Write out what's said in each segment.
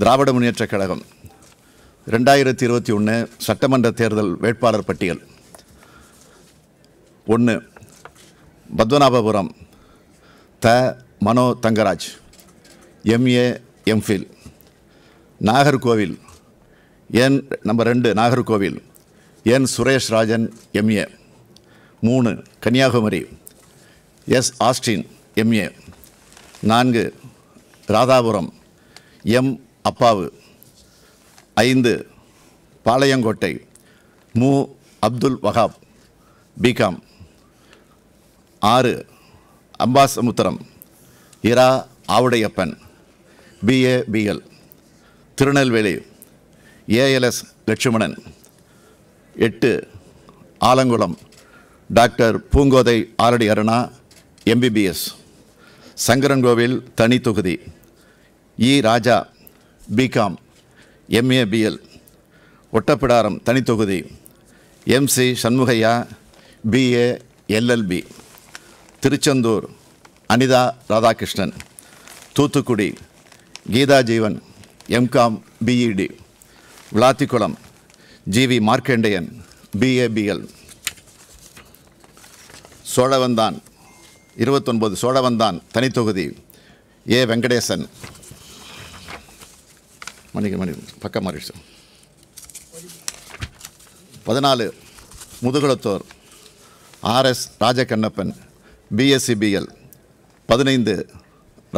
திராவிட முன்னேற்றக் கழகம் ரெண்டாயிரத்தி இருபத்தி ஒன்று சட்டமன்ற தேர்தல் வேட்பாளர் பட்டியல் ஒன்று பத்மநாபபுரம் த Mano Thangaraj MA MPhil Nagercoil N number ரெண்டு நாகர்கோவில் என் சுரேஷ் ராஜன் எம்ஏ மூணு கன்னியாகுமரி எஸ் ஆஸ்டின் எம்ஏ நான்கு ராதாபுரம் எம் அப்பாவு ஐந்து பாளையங்கோட்டை மு அப்துல் வஹாப் பிகாம் ஆறு அம்பாசமுத்திரம் இரா Avudaiappan BA BL Tirunelveli ALS Lakshmanan எட்டு ஆலங்குளம் டாக்டர் பூங்கோதை ஆரடி அருணா எம்பிபிஎஸ் சங்கரன்கோவில் தனி தொகுதி இ ராஜா பிகாம் எம்ஏபிஎல் ஒட்டப்பிடாரம் தனித்தொகுதி MC Shanmugaiah BA LLB Tiruchendur Anitha Radhakrishnan Thoothukudi Geetha Jeevan MCom BEd e Vilathikulam GV Markandeyan BA BL Sholavandan இருபத்தொன்பது சோழவந்தான் தனித்தொகுதி ஏ வெங்கடேசன் மன்னிக்க மணி பக்கம் மாறிடுச்சு பதினாலு முதுகுளத்தோர் ஆர்எஸ் ராஜகண்ணப்பன் பிஎஸ்சிபிஎல் பதினைந்து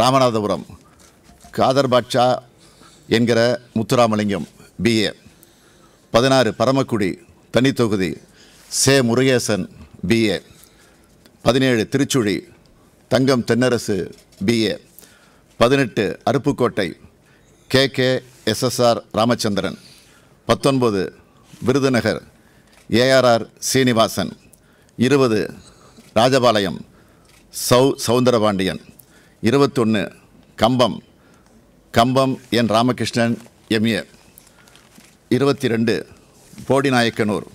ராமநாதபுரம் காதர் பாட்சா என்கிற முத்துராமலிங்கம் பிஏ பதினாறு பரமக்குடி தனித்தொகுதி சே முருகேசன் பிஏ பதினேழு திருச்சுழி தங்கம் தென்னரசு பிஏ பதினெட்டு Aruppukottai K K SSR Ramachandran பத்தொன்பது விருதுநகர் ஏஆர்ஆர் சீனிவாசன் இருபது ராஜபாளையம் சௌ சவுந்தரபாண்டியன் இருபத்தொன்று கம்பம் கம்பம் என் ராமகிருஷ்ணன் எம்ஏ இருபத்தி ரெண்டு போடிநாயக்கனூர்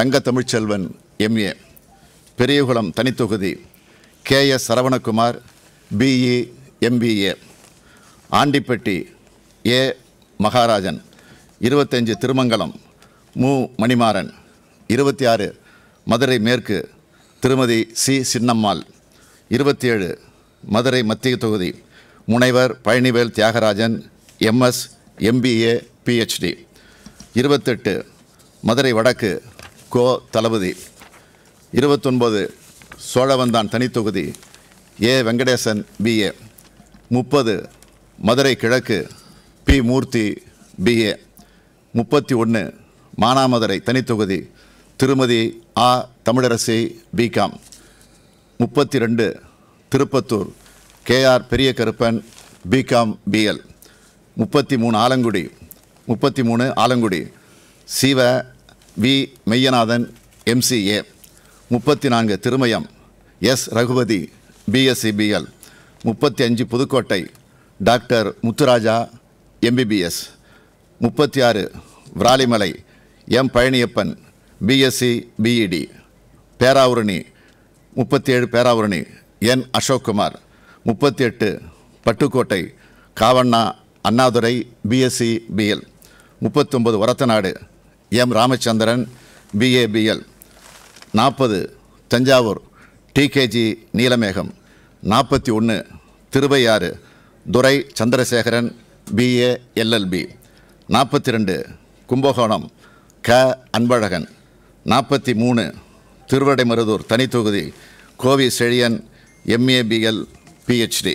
தங்க தமிழ்ச்செல்வன் எம்ஏ பெரியகுளம் தனித்தொகுதி K S Saravanakumar BE MBA Andipatti A Maharajan இருபத்தஞ்சு திருமங்கலம் மு மணிமாறன் இருபத்தி ஆறு மதுரை மேற்கு திருமதி சி சின்னம்மாள் இருபத்தி ஏழு மதுரை மத்திய தொகுதி முனைவர் Palanivel Thiagarajan MS MBA PhD இருபத்தெட்டு மதுரை வடக்கு கோ தளபதி இருபத்தொன்பது சோழவந்தான் தனித்தொகுதி ஏ வெங்கடேசன் பிஏ முப்பது மதுரை கிழக்கு பி மூர்த்தி பிஏ முப்பத்தி ஒன்று மானாமதுரை தனித்தொகுதி திருமதி ஆ தமிழரசி பிகாம் முப்பத்தி ரெண்டு திருப்பத்தூர் கேஆர் பெரிய கருப்பன் பிகாம் பிஎல் முப்பத்தி மூணு ஆலங்குடி முப்பத்தி மூணு ஆலங்குடி சிவ வி மெய்யநாதன் எம்சிஏ முப்பத்தி நான்கு Thirumayam S Raghupathi BSc BL முப்பத்தி அஞ்சு புதுக்கோட்டை டாக்டர் முத்துராஜா எம்பிபிஎஸ் முப்பத்தி ஆறு Viralimalai M Palaniyappan BSc BEd e Peravurani முப்பத்தி ஏழு பேராவூரணி என் அசோக்குமார் முப்பத்தி எட்டு பட்டுக்கோட்டை காவண்ணா அண்ணாதுரை பிஎஸ்சி பிஎல் முப்பத்தொம்பது ஒரத்தநாடு எம் ராமச்சந்திரன் பிஏபிஎல் நாற்பது தஞ்சாவூர் டிகேஜி நீலமேகம் நாற்பத்தி ஒன்று திருவையாறு துரை சந்திரசேகரன் பிஏ எல்எல்பி நாற்பத்தி ரெண்டு கும்பகோணம் க அன்பழகன் நாற்பத்தி மூணு திருவடைமருதூர் தனித்தொகுதி கோவி செழியன் எம்ஏபிஎல் பிஹெச்டி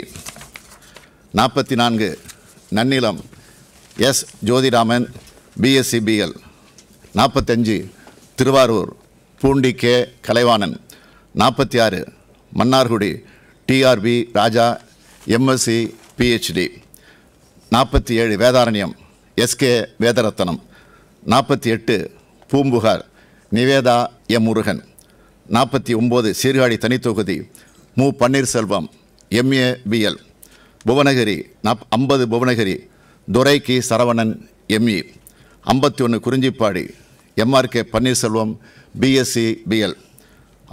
நாற்பத்தி நான்கு நன்னிலம் எஸ் ஜோதிராமன் பிஎஸ்சிபிஎல் நாற்பத்தஞ்சு திருவாரூர் பூண்டி கே கலைவாணன் நாற்பத்தி ஆறு Mannargudi TRB Raja MSc PhD நாற்பத்தி ஏழு வேதாரண்யம் எஸ்கே வேதரத்தனம் நாற்பத்தி எட்டு பூம்புகார் நிவேதா எம் முருகன் நாற்பத்தி ஒம்பது சீர்காழி தனித்தொகுதி மு பன்னீர்செல்வம் எம்ஏ பிஎல் புவனகிரி நாப் ஐம்பது புவனகிரி துரை கி சரவணன் எம்இ ஐம்பத்தி ஒன்று Kurinjipadi MRK Panneerselvam BSc BL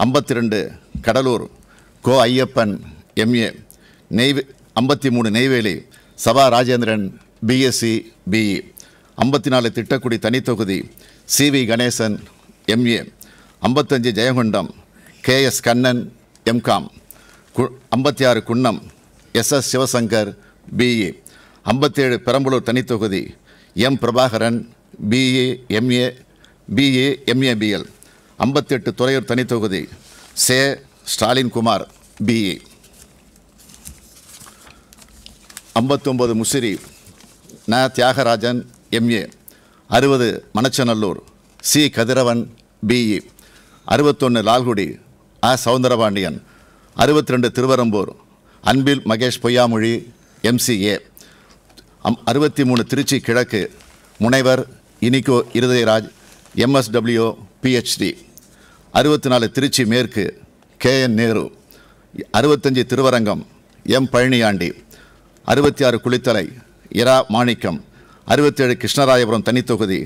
ஐம்பத்தி ரெண்டு கடலூர் கோ ஐயப்பன் எம்ஏ நெய்வே ஐம்பத்தி மூணு Neyveli Saba Rajendran BSc BE e. ஐம்பத்தி நாலு திட்டக்குடி தனித்தொகுதி சி வி கணேசன் எம்ஏ ஐம்பத்தஞ்சு Jayankondam K S Kannan MCom கு ஐம்பத்தி ஆறு Kunnam S S Sivasankar BE e. ஐம்பத்தேழு பெரம்பலூர் தனித்தொகுதி M Prabhakaran BA MA BA MA BL ஐம்பத்தெட்டு துறையூர் தனித்தொகுதி சே ஸ்டாலின் குமார் பிஇ ஐம்பத்தொம்பது முசிறி ந தியாகராஜன் எம்ஏ அறுபது மணச்சநல்லூர் சி கதிரவன் பிஇ அறுபத்தொன்று லால்குடி அ சவுந்தரபாண்டியன் அறுபத்தி ரெண்டு திருவரம்பூர் அன்பில் மகேஷ் பொய்யாமொழி எம்சிஏ அம் அறுபத்தி மூணு திருச்சி கிழக்கு முனைவர் இனிகோ இருதயராஜ் எம்எஸ்டபிள்யூ பிஹெச்டி அறுபத்தி நாலு திருச்சி மேற்கு கே என் நேரு அறுபத்தஞ்சி திருவரங்கம் எம் பழனியாண்டி அறுபத்தி ஆறு குளித்தலை இரா மாணிக்கம் அறுபத்தேழு கிருஷ்ணராயபுரம் தனித்தொகுதி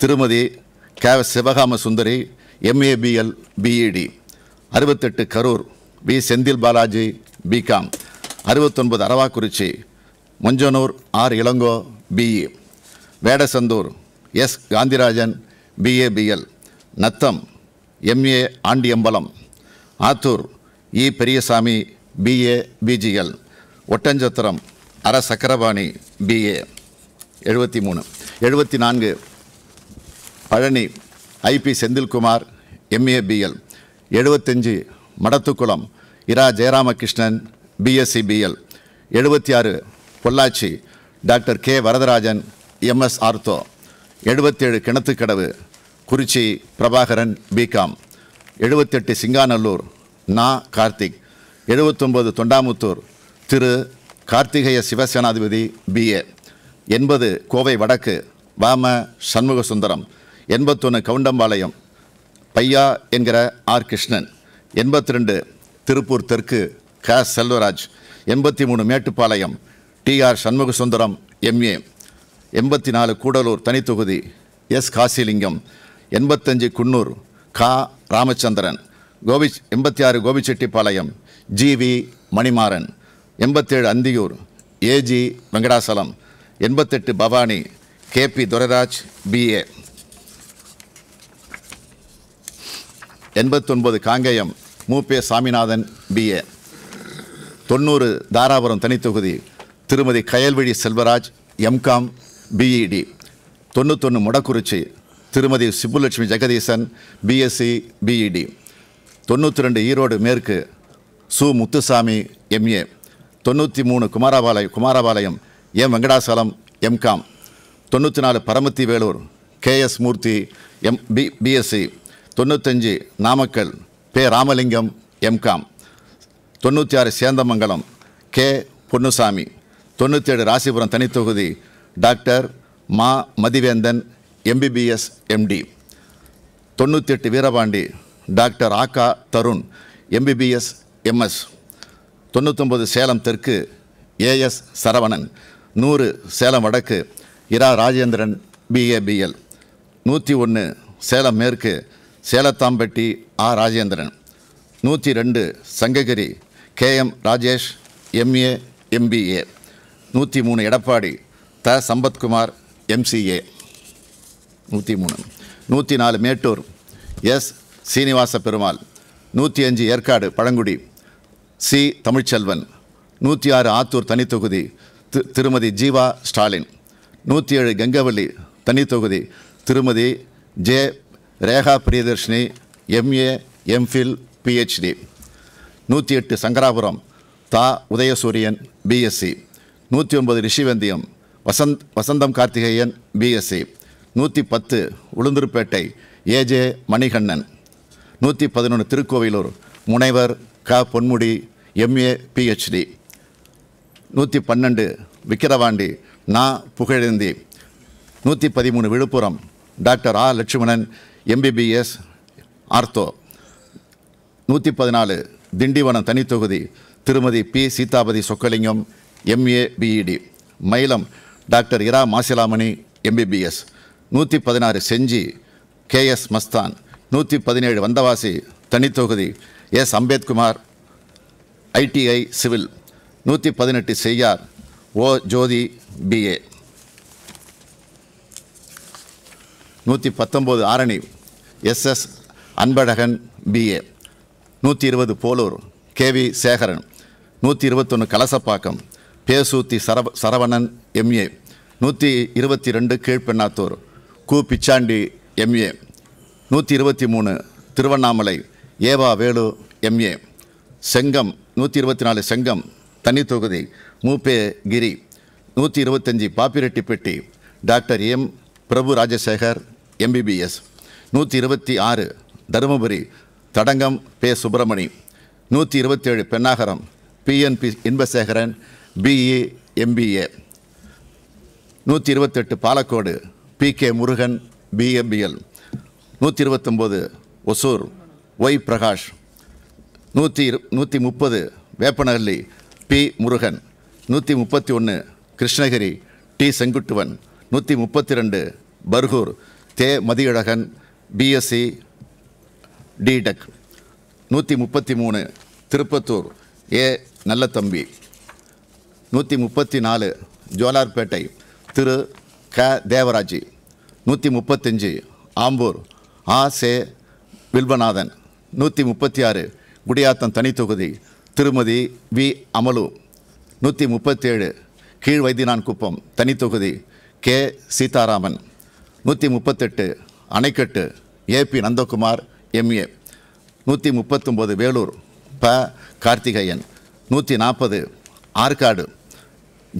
திருமதி K Sivakama Sundari MA BL BEd e அறுபத்தெட்டு கரூர் வி செந்தில் பாலாஜி பிகாம் அறுபத்தொன்பது Aravakurichi Monjanur R Elango BE e. Vedasandur S Gandhirajan BA BL Natham MA Andiambalam Athoor இ பெரியசாமி பிஏ பிஜிஎல் ஒட்டஞ்சத்திரம் அர சக்கரபாணி பிஏ எழுபத்தி மூணு எழுபத்தி நான்கு பழனி ஐபி செந்தில்குமார் எம்ஏபிஎல் எழுபத்தஞ்சு மடத்துக்குளம் இரா ஜெயராமகிருஷ்ணன் பிஎஸ்சி பிஎல் எழுபத்தி ஆறு Pollachi doctor K Varadharajan MS ortho எழுபத்தேழு கிணத்துக்கடவு குறிச்சி பிரபாகரன் பிகாம் எழுபத்தெட்டு சிங்காநல்லூர் நா கார்த்திக் எழுபத்தொம்பது தொண்டாமுத்தூர் திரு கார்த்திகேய சிவசேனாதிபதி பிஏ எண்பது கோவை வடக்கு வாம சண்முக சுந்தரம் எண்பத்தொன்று கவுண்டம்பாளையம் பையா என்கிற ஆர் கிருஷ்ணன் எண்பத்தி ரெண்டு திருப்பூர் தெற்கு க செல்வராஜ் எண்பத்தி மூணு Mettupalayam T R Shanmuga Sundaram MA எண்பத்தி நாலு கூடலூர் தனித்தொகுதி எஸ் காசிலிங்கம் எண்பத்தஞ்சு குன்னூர் கா ராமச்சந்திரன் கோபி எண்பத்தி ஆறு கோபிச்செட்டிப்பாளையம் ஜி வி மணிமாறன் எண்பத்தேழு அந்தியூர் ஏஜி வெங்கடாசலம் எண்பத்தெட்டு பவானி கேபி துரராஜ் பிஏ எண்பத்தொன்பது காங்கேயம் மூபே சாமிநாதன் பிஏ தொண்ணூறு தாராபுரம் தனித்தொகுதி திருமதி கயல்விழி செல்வராஜ் எம்காம் பிஇடி தொண்ணூத்தொன்று முடக்குறிச்சி திருமதி சிப்புலட்சுமி ஜெகதீசன் பிஎஸ்சி பிஇடி தொண்ணூற்றி ரெண்டு ஈரோடு மேற்கு சு முத்துசாமி எம்ஏ தொண்ணூற்றி மூணு குமாரபாளையம் குமாரபாளையம் எம் வெங்கடாசலம் எம்காம் தொண்ணூற்றி நாலு Paramathi Velur KS Moorthy M P BSc தொண்ணூத்தஞ்சு நாமக்கல் பே ராமலிங்கம் எம்காம் தொண்ணூற்றி ஆறு சேந்தமங்கலம் கே பொன்னுசாமி தொண்ணூற்றேழு ராசிபுரம் தனித்தொகுதி டாக்டர் மா மதிவேந்தன் எம்பிபிஎஸ் எம்டி தொண்ணூற்றி எட்டு வீரபாண்டி டாக்டர் ஆக்கா தருண் எம்பிபிஎஸ் எம்எஸ் தொண்ணூத்தொம்பது சேலம் தெற்கு ஏஎஸ் சரவணன் நூறு சேலம் வடக்கு இரா ராஜேந்திரன் பிஏபிஎல் நூற்றி ஒன்று சேலம் மேற்கு சேலத்தாம்பட்டி ஆ ராஜேந்திரன் நூற்றி ரெண்டு Sankagiri K M Rajesh MA MBA நூற்றி மூணு எடப்பாடி த சம்பத்குமார் எம்சிஏ நூற்றி மூணு நூற்றி நாலு மேட்டூர் எஸ் சீனிவாச பெருமாள் நூற்றி அஞ்சு ஏற்காடு பழங்குடி சி தமிழ்ச்செல்வன் நூற்றி ஆறு ஆத்தூர் தனித்தொகுதி திருமதி ஜீவா ஸ்டாலின் நூற்றி ஏழு கங்கவல்லி தனித்தொகுதி திருமதி J Rekha Priyadharshini MA MPhil PhD நூற்றி எட்டு சங்கராபுரம் தா உதயசூரியன் பிஎஸ்சி நூற்றி ஒன்பது ரிஷிவந்தியம் வசந்த் வசந்தம் கார்த்திகேயன் பிஎஸ்சி நூற்றி பத்து உளுந்தூர்பேட்டை ஏஜே மணிகண்ணன் நூற்றி பதினொன்று திருக்கோவிலூர் முனைவர் க பொன்முடி எம்ஏ பிஹெச்டி நூற்றி பன்னெண்டு விக்கிரவாண்டி நா புகழேந்தி நூற்றி பதிமூணு விழுப்புரம் டாக்டர் ஆ லட்சுமணன் எம்பிபிஎஸ் ஆர்த்தோ நூற்றி பதினாலு திண்டிவனம் தனித்தொகுதி திருமதி P Seethapathy Chockalingam MA BEd e Mailam doctor இரா மாசிலாமணி எம்பிபிஎஸ் நூற்றி பதினாறு செஞ்சி கே எஸ் மஸ்தான் நூற்றி பதினேழு வந்தவாசி தனித்தொகுதி எஸ் அம்பேத்குமார் ஐடிஐ சிவில் நூற்றி பதினெட்டு செய்யார் ஓ ஜோதி பிஏ நூற்றி பத்தொம்போது ஆரணி எஸ்எஸ் அன்பழகன் பிஏ நூற்றி இருபது போலூர் கேவி சேகரன் நூற்றி இருபத்தொன்று கலசப்பாக்கம் பேசூத்தி சரவ சரவணன் எம்ஏ நூற்றி இருபத்தி ரெண்டு கீழ்பெண்ணாத்தூர் கு பிச்சாண்டி எம்ஏ நூற்றி இருபத்தி மூணு திருவண்ணாமலை ஏவா வேலு எம்ஏ செங்கம் நூற்றி இருபத்தி நாலு செங்கம் தனி தொகுதி மூப்பே கிரி நூற்றி இருபத்தஞ்சி Pappireddipatti doctor M Prabhu Rajasekar MBBS நூற்றி இருபத்தி ஆறு தருமபுரி தடங்கம் பே சுப்பிரமணி நூற்றி இருபத்தேழு Pennagaram PNP Inbasekaran BE MBA நூற்றி இருபத்தெட்டு Palacode P K Murugan BMBL நூற்றி இருபத்தொம்போது ஒசூர் ஒய் பிரகாஷ் நூற்றி இரு நூற்றி முப்பது வேப்பனஹள்ளி பி முருகன் நூற்றி முப்பத்தி ஒன்று கிருஷ்ணகிரி டி செங்குட்டுவன் நூற்றி முப்பத்தி ரெண்டு பர்கூர் தே மதியழகன் பிஎஸ்சி டிடெக் நூற்றி முப்பத்தி மூணு திருப்பத்தூர் ஏ நல்லத்தம்பி நூற்றி முப்பத்தி நாலு ஜோலார்பேட்டை திரு க தேவராஜி நூற்றி முப்பத்தஞ்சு ஆம்பூர் ஆ சே வில்வநாதன் நூற்றி முப்பத்தி ஆறு குடியாத்தம் தனித்தொகுதி திருமதி வி அமலு நூற்றி முப்பத்தேழு கீழ் வைத்தியநான் குப்பம் தனித்தொகுதி கே சீதாராமன் நூற்றி முப்பத்தெட்டு அணைக்கட்டு ஏபி நந்தகுமார் எம்ஏ நூற்றி முப்பத்தொம்போது வேலூர் ப கார்த்திகேயன் நூற்றி நாற்பது ஆற்காடு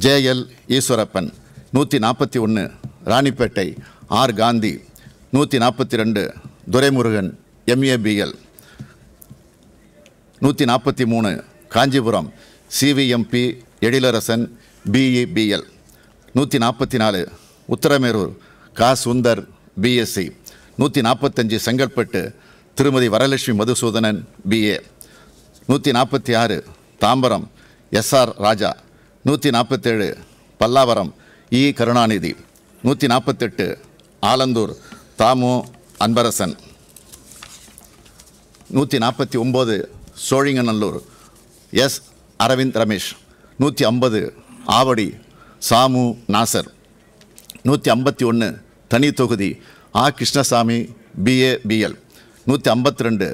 ஜேஎல் ஈஸ்வரப்பன் நூற்றி நாற்பத்தி ஒன்று ராணிப்பேட்டை ஆர் காந்தி நூற்றி நாற்பத்தி ரெண்டு துரைமுருகன் எம்ஏபிஎல் நூற்றி நாற்பத்தி மூணு காஞ்சிபுரம் சிவிஎம்பி எழிலரசன் பிஇபிஎல் நூற்றி நாற்பத்தி நாலு உத்தரமேரூர் கா சுந்தர் பிஎஸ்சி நூற்றி நாற்பத்தஞ்சு செங்கல்பட்டு திருமதி வரலட்சுமி மதுசூதனன் பிஏ நூற்றி நாற்பத்தி ஆறு தாம்பரம் எஸ்ஆர் ராஜா நூற்றி நாற்பத்தேழு பல்லாவரம் இ கருணாநிதி நூற்றி நாற்பத்தெட்டு ஆலந்தூர் தாமு அன்பரசன் நூற்றி நாற்பத்தி ஒம்பது சோழிங்கநல்லூர் எஸ் அரவிந்த் ரமேஷ் நூற்றி ஐம்பது ஆவடி சாமு நாசர் நூற்றி ஐம்பத்தி ஒன்று தனி தொகுதி ஆ கிருஷ்ணசாமி பிஏபிஎல் நூற்றி ஐம்பத்தி ரெண்டு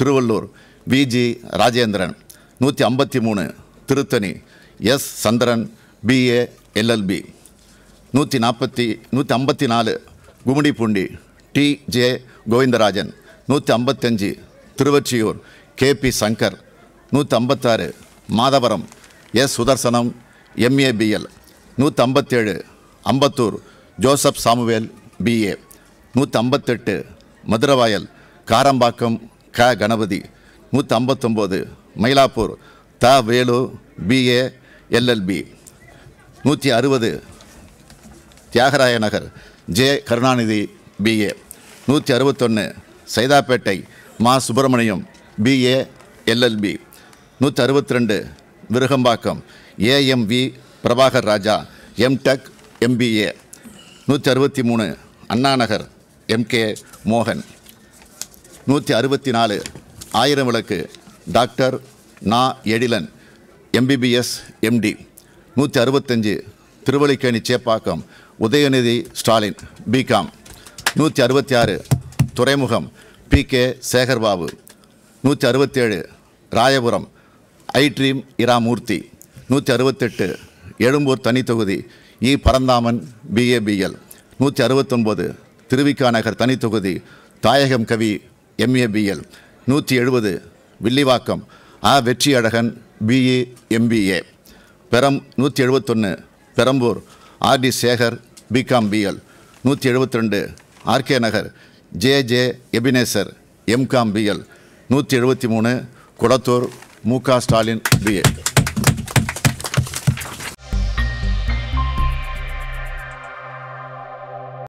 திருவள்ளூர் விஜி ராஜேந்திரன் நூற்றி ஐம்பத்தி மூணு Tiruttani S Chandran BA LLB நூற்றி நாற்பத்தி நூற்றி ஐம்பத்தி நாலு கும்மிடிப்பூண்டி டி ஜே கோவிந்தராஜன் நூற்றி ஐம்பத்தஞ்சு திருவொற்றியூர் கே பி சங்கர் நூற்றி ஐம்பத்தாறு மாதவரம் எஸ் சுதர்சனம் எம்ஏபிஎல் நூற்றி ஐம்பத்தேழு அம்பத்தூர் ஜோசப் சாமுவேல் பிஏ நூற்றி ஐம்பத்தெட்டு மதுரவாயல் காரம்பாக்கம் க கணபதி நூற்றி ஐம்பத்தொம்போது மயிலாப்பூர் த வேலு பிஏ எல்எல்பி நூற்றி அறுபது தியாகராய நகர் ஜே கருணாநிதி பிஏ நூற்றி அறுபத்தொன்று சைதாப்பேட்டை மா சுப்பிரமணியம் பிஏ எல்எல்பி நூற்றி அறுபத்தி ரெண்டு Virugambakkam AMV Prabhakar Raja MTech MBA நூற்றி அறுபத்தி மூணு அண்ணாநகர் எம்கே மோகன் நூற்றி அறுபத்தி நாலு ஆயிரம் விளக்கு டாக்டர் நா எழிலன் எம்பிபிஎஸ் எம்டி நூற்றி அறுபத்தஞ்சு திருவள்ளிக்கேணி சேப்பாக்கம் உதயநிதி ஸ்டாலின் பிகாம் நூற்றி அறுபத்தி ஆறு துறைமுகம் பி கே சேகர்பாபு நூற்றி அறுபத்தேழு ராயபுரம் ஐட்ரீம் இராமூர்த்தி நூற்றி அறுபத்தெட்டு எழும்பூர் தனித்தொகுதி இ பரந்தாமன் பிஏபிஎல் நூற்றி அறுபத்தொன்பது திருவிக்கா நகர் தனித்தொகுதி தாயகம் கவி எம்ஏபிஎல் நூற்றி எழுபது வில்லிவாக்கம் ஆ வெற்றியழகன் பிஏ எம்பிஏ பெரம் நூற்றி எழுபத்தொன்று Perambur RD Sekar BCom BL நூற்றி எழுபத்தி ரெண்டு RK Nagar J J Ebenezer MCom BL நூற்றி எழுபத்தி மூணு குளத்தூர் மு க ஸ்டாலின் பிஏ